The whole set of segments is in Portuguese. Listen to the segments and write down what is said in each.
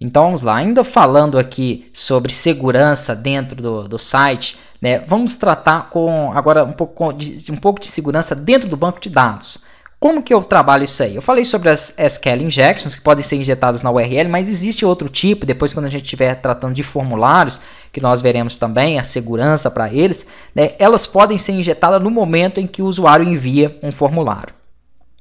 Então vamos lá, ainda falando aqui sobre segurança dentro do, do site, né, vamos tratar com agora um pouco de, um pouco de segurança dentro do banco de dados. Como que eu trabalho isso aí? Eu falei sobre as SQL injections que podem ser injetadas na URL, mas existe outro tipo, depois quando a gente estiver tratando de formulários, que nós veremos também a segurança para eles, né, elas podem ser injetadas no momento em que o usuário envia um formulário.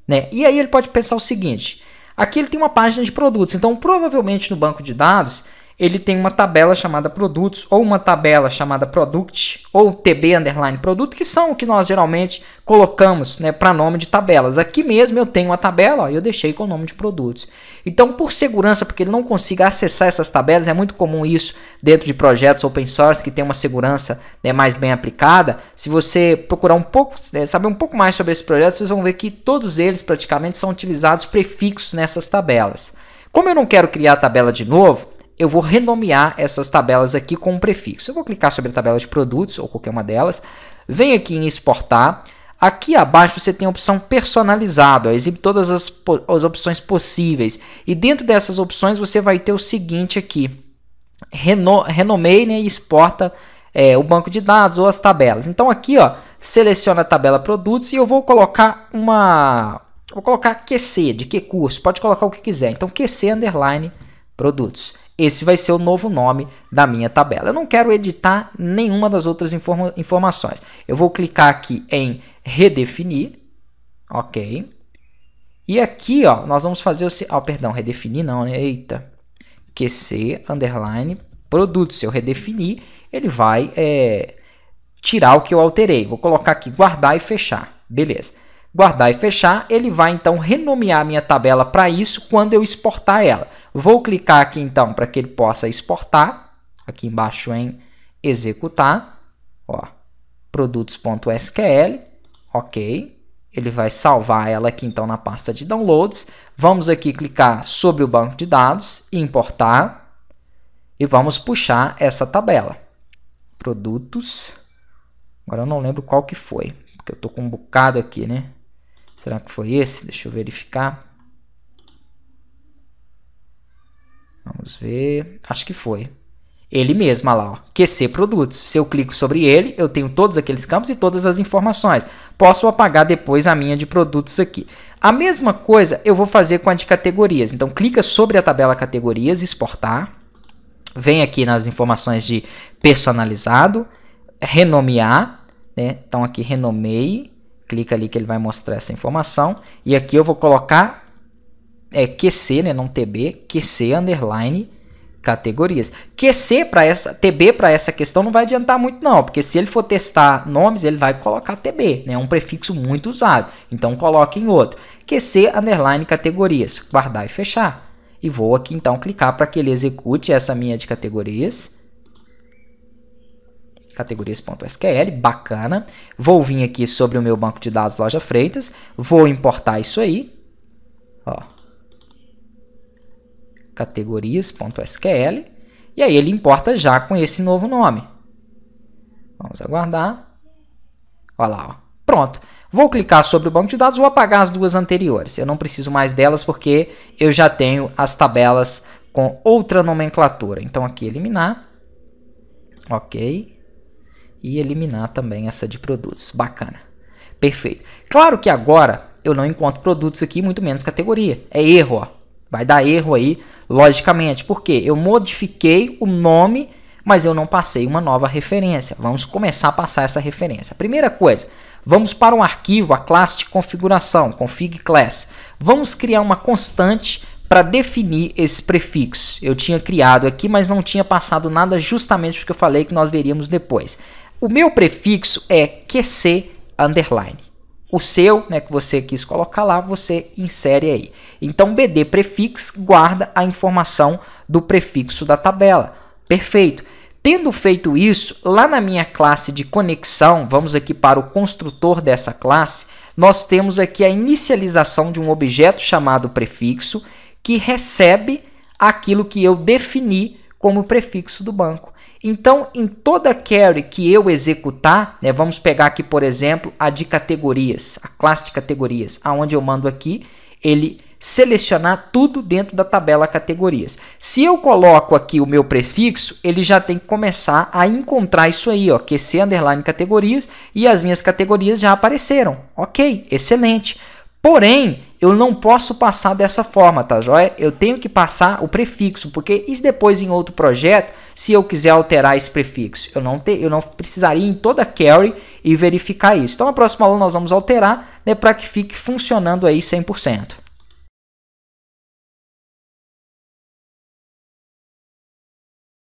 Né? E aí ele pode pensar o seguinte: Aqui ele tem uma página de produtos, então provavelmente no banco de dados ele tem uma tabela chamada produtos ou uma tabela chamada product ou TB underline produto, que são o que nós geralmente colocamos né, para nome de tabelas. Aqui mesmo eu tenho uma tabela e eu deixei com o nome de produtos. Então, por segurança, porque ele não consiga acessar essas tabelas, é muito comum isso dentro de projetos open source que tem uma segurança né, mais bem aplicada. Se você procurar um pouco, né, saber um pouco mais sobre esse projeto, vocês vão ver que todos eles praticamente são utilizados prefixos nessas tabelas. Como eu não quero criar a tabela de novo, eu vou renomear essas tabelas aqui com um prefixo. Eu vou clicar sobre a tabela de produtos ou qualquer uma delas, venho aqui em exportar. Aqui abaixo você tem a opção personalizado, exibe todas as, as opções possíveis. E dentro dessas opções você vai ter o seguinte aqui, reno, né, e exporta é, o banco de dados ou as tabelas. Então aqui ó, seleciona a tabela produtos e eu vou colocar uma, vou colocar QC, de que curso, pode colocar o que quiser. Então QC underline produtos. Esse vai ser o novo nome da minha tabela. Eu não quero editar nenhuma das outras informa informações. Eu vou clicar aqui em redefinir. Ok. E aqui, ó, nós vamos fazer o... Oh, perdão, redefinir não, né? Eita. QC, underline, produto. Se eu redefinir, ele vai é, tirar o que eu alterei. Vou colocar aqui guardar e fechar. Beleza guardar e fechar, ele vai então renomear minha tabela para isso quando eu exportar ela. Vou clicar aqui então para que ele possa exportar, aqui embaixo em executar, ó, produtos.sql, ok. Ele vai salvar ela aqui então na pasta de downloads. Vamos aqui clicar sobre o banco de dados, importar e vamos puxar essa tabela. Produtos, agora eu não lembro qual que foi, porque eu estou com um bocado aqui, né? Será que foi esse? Deixa eu verificar. Vamos ver. Acho que foi. Ele mesmo, olha lá, QC Produtos. Se eu clico sobre ele, eu tenho todos aqueles campos e todas as informações. Posso apagar depois a minha de produtos aqui. A mesma coisa eu vou fazer com a de categorias. Então, clica sobre a tabela categorias, exportar. Vem aqui nas informações de personalizado, renomear. Né? Então, aqui renomei clica ali que ele vai mostrar essa informação. E aqui eu vou colocar é, QC, né, não TB, QC underline categorias. QC para essa, TB para essa questão não vai adiantar muito não, porque se ele for testar nomes, ele vai colocar TB, né? É um prefixo muito usado. Então coloque em outro. QC underline categorias, guardar e fechar. E vou aqui então clicar para que ele execute essa minha de categorias categorias.sql, bacana. Vou vir aqui sobre o meu banco de dados Loja Freitas, vou importar isso aí, ó, categorias.sql, e aí ele importa já com esse novo nome. Vamos aguardar. Olha lá, ó. pronto. Vou clicar sobre o banco de dados, vou apagar as duas anteriores. Eu não preciso mais delas porque eu já tenho as tabelas com outra nomenclatura. Então aqui eliminar. Ok e eliminar também essa de produtos. Bacana. Perfeito. Claro que agora eu não encontro produtos aqui, muito menos categoria. É erro, ó. Vai dar erro aí, logicamente, porque eu modifiquei o nome, mas eu não passei uma nova referência. Vamos começar a passar essa referência. Primeira coisa, vamos para um arquivo, a classe de configuração, config class. Vamos criar uma constante para definir esse prefixo. Eu tinha criado aqui, mas não tinha passado nada justamente porque eu falei que nós veríamos depois. O meu prefixo é QC underline. O seu, né, que você quis colocar lá, você insere aí. Então, BD prefix guarda a informação do prefixo da tabela. Perfeito. Tendo feito isso, lá na minha classe de conexão, vamos aqui para o construtor dessa classe, nós temos aqui a inicialização de um objeto chamado prefixo que recebe aquilo que eu defini como prefixo do banco. Então, em toda query que eu executar, né, vamos pegar aqui, por exemplo, a de categorias, a classe de categorias, aonde eu mando aqui, ele selecionar tudo dentro da tabela categorias. Se eu coloco aqui o meu prefixo, ele já tem que começar a encontrar isso aí, ó, QC underline categorias, e as minhas categorias já apareceram. Ok, excelente. Porém, eu não posso passar dessa forma, tá joia? Eu tenho que passar o prefixo, porque e depois em outro projeto, se eu quiser alterar esse prefixo? Eu não, te, eu não precisaria em toda a carry e verificar isso. Então, na próxima aula nós vamos alterar né, para que fique funcionando aí 100%.